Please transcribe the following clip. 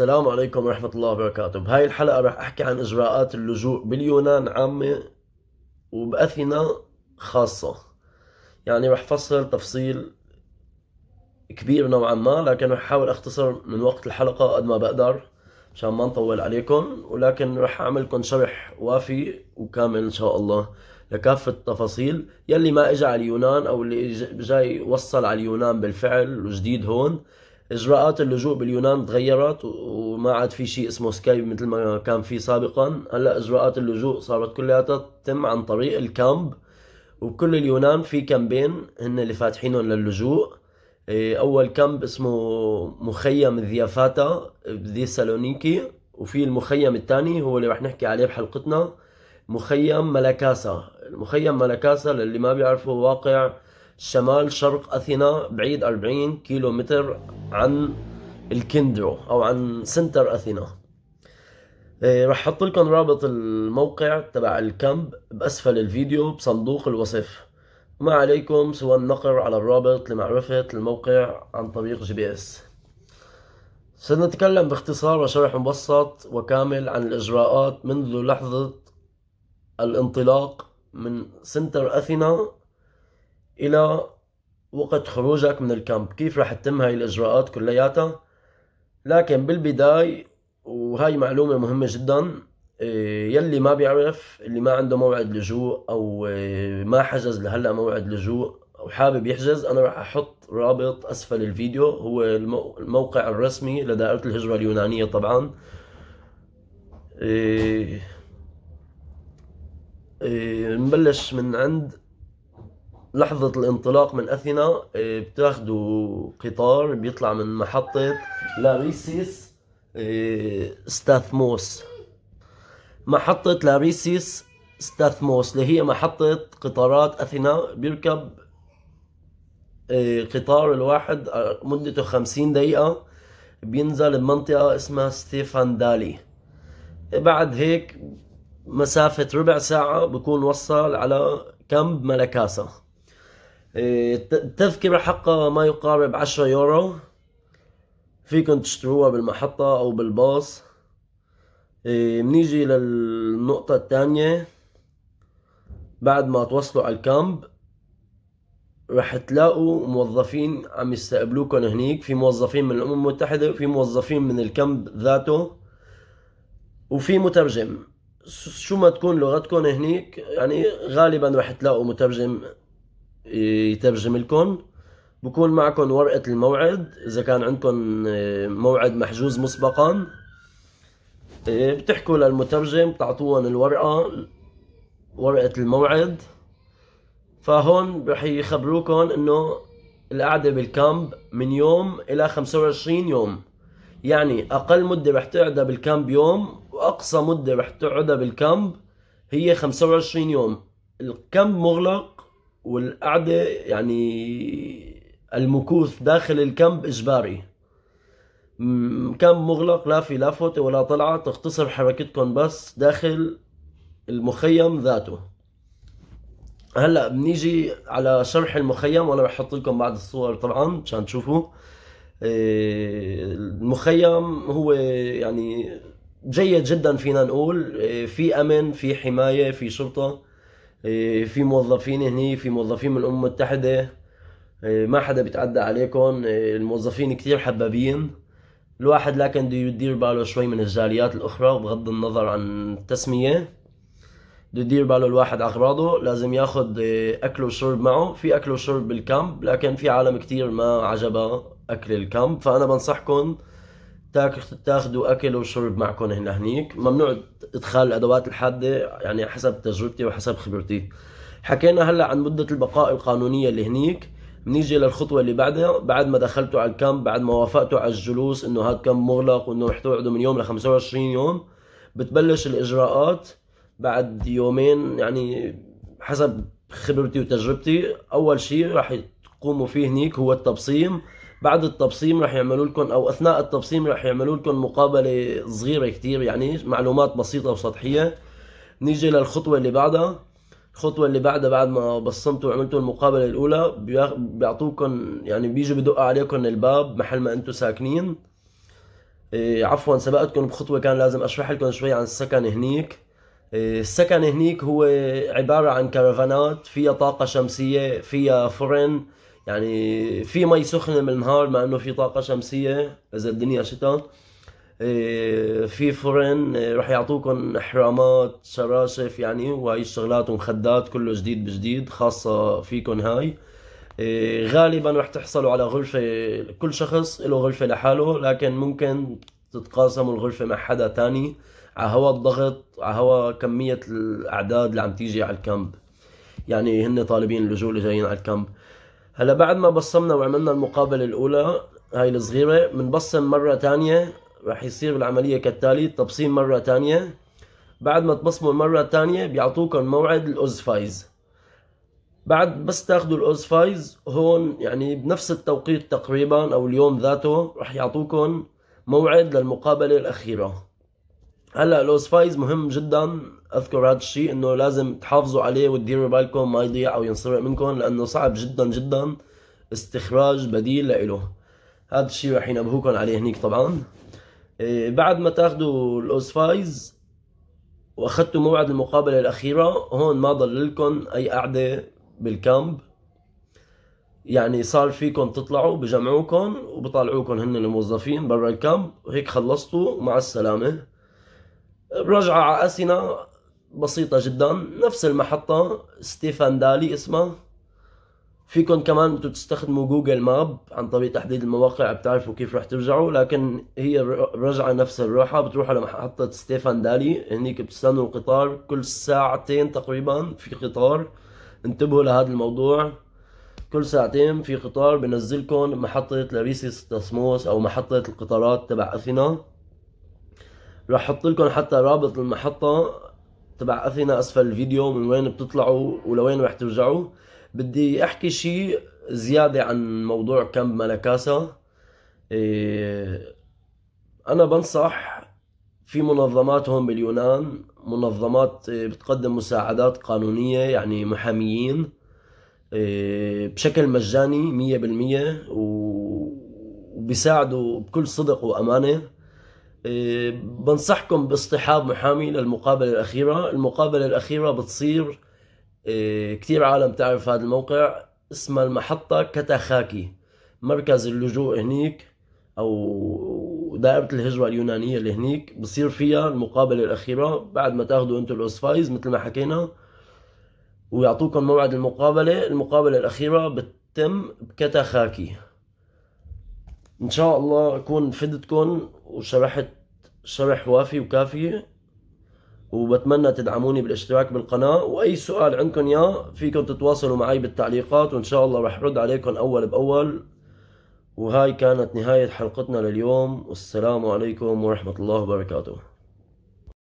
السلام عليكم ورحمة الله وبركاته بهاي الحلقة رح أحكي عن إجراءات اللجوء باليونان عامة وبأثينا خاصة يعني رح فصل تفصيل كبير نوعا ما لكن رح أحاول أختصر من وقت الحلقة قد ما بقدر مشان ما نطول عليكم ولكن رح أعملكم شرح وافي وكامل إن شاء الله لكافة التفاصيل يلي ما إجا على اليونان أو اللي جاي وصل على اليونان بالفعل وجديد هون اجراءات اللجوء باليونان تغيرت وما عاد في شيء اسمه سكايب مثل ما كان في سابقا هلا اجراءات اللجوء صارت كلياتها تتم عن طريق الكامب وكل اليونان في كامبين هن اللي فاتحينهم للجوء إيه، اول كامب اسمه مخيم ذيافاتا بذي سالونيكي وفي المخيم الثاني هو اللي رح نحكي عليه بحلقتنا مخيم ملاكاسا المخيم ملاكاسا للي ما بيعرفه واقع شمال شرق اثينا بعيد 40 كيلو متر عن الكندرو او عن سنتر اثينا إيه، رح احط لكم رابط الموقع تبع الكامب باسفل الفيديو بصندوق الوصف ما عليكم سوى النقر على الرابط لمعرفة الموقع عن طريق جي بي اس سنتكلم باختصار وشرح مبسط وكامل عن الإجراءات منذ لحظة الانطلاق من سنتر أثينا إلى وقت خروجك من الكامب كيف رح تتم هاي الإجراءات كلياتها لكن بالبداية وهاي معلومة مهمة جدا إيه، يلي ما بيعرف اللي ما عنده موعد لجوء أو إيه، ما حجز لهلا موعد لجوء وحابب يحجز أنا رح أحط رابط أسفل الفيديو هو الموقع الرسمي لدائرة الهجرة اليونانية طبعا إيه، نبلش من عند لحظة الانطلاق من أثينا إيه، بتاخدوا قطار بيطلع من محطة لاريسيس إيه، ستاثموس محطة لاريسيس ستاثموس اللي هي محطة قطارات أثينا بيركب إيه، قطار الواحد مدته خمسين دقيقة بينزل بمنطقة اسمها ستيفان دالي بعد هيك مسافة ربع ساعة بكون وصل على كامب ملكاسه التذكرة حقها ما يقارب عشرة يورو فيكن تشتروها بالمحطة أو بالباص بنيجي إيه، للنقطة الثانية بعد ما توصلوا على الكامب رح تلاقوا موظفين عم يستقبلوكم هنيك في موظفين من الأمم المتحدة وفي موظفين من الكامب ذاته وفي مترجم شو ما تكون لغتكم هنيك يعني غالبا رح تلاقوا مترجم يترجم لكم بكون معكم ورقة الموعد إذا كان عندكم آه، موعد محجوز مسبقا آه، بتحكوا للمترجم بتعطوهم الورقة ورقة الموعد فهون رح يخبروكم انه القعدة بالكامب من يوم الى 25 يوم يعني اقل مدة رح تقعدها بالكامب يوم واقصى مدة رح تقعدها بالكامب هي 25 يوم الكامب مغلق والقعده يعني المكوث داخل الكامب اجباري كامب مغلق لا في لا فوتة ولا طلعة تختصر حركتكم بس داخل المخيم ذاته هلا بنيجي على شرح المخيم وانا رح احط لكم بعض الصور طبعا مشان تشوفوا آه، المخيم هو يعني جيد جدا فينا نقول آه، في امن في حمايه في شرطه إيه، في موظفين هني في موظفين من الامم المتحده إيه، ما حدا بيتعدى عليكم إيه، الموظفين كتير حبابين الواحد لكن بده يدير باله شوي من الجاليات الاخرى بغض النظر عن التسميه بده يدير باله الواحد اغراضه لازم ياخذ اكل وشرب معه في اكل وشرب بالكامب لكن في عالم كتير ما عجبها اكل الكامب فانا بنصحكم تاخذوا اكل وشرب معكم هنا هنيك ممنوع ادخال الادوات الحاده يعني حسب تجربتي وحسب خبرتي حكينا هلا عن مده البقاء القانونيه اللي هنيك بنيجي للخطوه اللي بعدها بعد ما دخلتوا على الكامب بعد ما وافقتوا على الجلوس انه هذا كم مغلق وانه رح تقعدوا من يوم ل 25 يوم بتبلش الاجراءات بعد يومين يعني حسب خبرتي وتجربتي اول شيء راح تقوموا فيه هنيك هو التبصيم بعد التبصيم رح يعملوا لكم او اثناء التبصيم رح يعملوا لكم مقابله صغيره كثير يعني معلومات بسيطه وسطحيه نيجي للخطوه اللي بعدها الخطوة اللي بعدها بعد ما بصمتوا وعملتوا المقابلة الأولى بيعطوكم يعني بيجوا بدقوا عليكم الباب محل ما أنتم ساكنين إيه عفوا سبقتكم بخطوة كان لازم أشرح لكم شوي عن السكن هنيك إيه السكن هنيك هو عبارة عن كرفانات فيها طاقة شمسية فيها فرن يعني في مي سخنه من النهار مع انه في طاقه شمسيه اذا الدنيا شتاء إيه، في فرن إيه، رح يعطوكم حرامات شراشف يعني وهي الشغلات ومخدات كله جديد بجديد خاصة فيكم هاي إيه، غالبا رح تحصلوا على غرفة كل شخص له غرفة لحاله لكن ممكن تتقاسموا الغرفة مع حدا تاني على هوا الضغط على هوا كمية الأعداد اللي عم تيجي على الكامب يعني هن طالبين اللجوء اللي جايين على الكامب هلا بعد ما بصمنا وعملنا المقابلة الأولى هاي الصغيرة بنبصم مرة تانية رح يصير العملية كالتالي تبصيم مرة تانية بعد ما تبصموا المرة التانية بيعطوكم موعد الأوز فايز بعد بس تاخذوا الأوز فايز هون يعني بنفس التوقيت تقريبا أو اليوم ذاته رح يعطوكم موعد للمقابلة الأخيرة هلا لو سبايز مهم جدا اذكر هذا الشيء انه لازم تحافظوا عليه وتديروا بالكم ما يضيع او ينسرق منكم لانه صعب جدا جدا استخراج بديل لإله هذا الشيء رح ينبهوكم عليه هنيك طبعا إيه، بعد ما تاخذوا الاوسفايز واخذتوا موعد المقابله الاخيره هون ما ضل لكم اي قعده بالكامب يعني صار فيكم تطلعوا بجمعوكم وبطلعوكم هن الموظفين برا الكامب وهيك خلصتوا ومع السلامه رجعة على أسنة بسيطة جدا نفس المحطة ستيفان دالي اسمها فيكم كمان انتم تستخدموا جوجل ماب عن طريق تحديد المواقع بتعرفوا كيف رح ترجعوا لكن هي رجعة نفس الروحة بتروحوا لمحطة ستيفان دالي هنيك بتستنوا القطار كل ساعتين تقريبا في قطار انتبهوا لهذا الموضوع كل ساعتين في قطار بنزلكم محطة لاريسيس تاسموس او محطة القطارات تبع اثينا رح احط لكم حتى رابط المحطه تبع اثينا اسفل الفيديو من وين بتطلعوا ولوين رح ترجعوا بدي احكي شيء زياده عن موضوع كامب مالاكاسا إيه انا بنصح في منظمات هون باليونان منظمات إيه، بتقدم مساعدات قانونية يعني محاميين إيه، بشكل مجاني مية بالمية وبيساعدوا بكل صدق وأمانة إيه، بنصحكم باصطحاب محامي للمقابلة الأخيرة المقابلة الأخيرة بتصير إيه، كثير عالم تعرف هذا الموقع اسمها المحطة كتاخاكي مركز اللجوء هنيك أو دائرة الهجرة اليونانية اللي هنيك بصير فيها المقابلة الأخيرة بعد ما تاخدوا انتم الأوسفايز مثل ما حكينا ويعطوكم موعد المقابلة المقابلة الأخيرة بتتم بكتاخاكي ان شاء الله اكون فدتكم وشرحت شرح وافي وكافي وبتمنى تدعموني بالاشتراك بالقناة وأي سؤال عندكم يا فيكم تتواصلوا معي بالتعليقات وإن شاء الله رح رد عليكم أول بأول وهاي كانت نهاية حلقتنا لليوم والسلام عليكم ورحمة الله وبركاته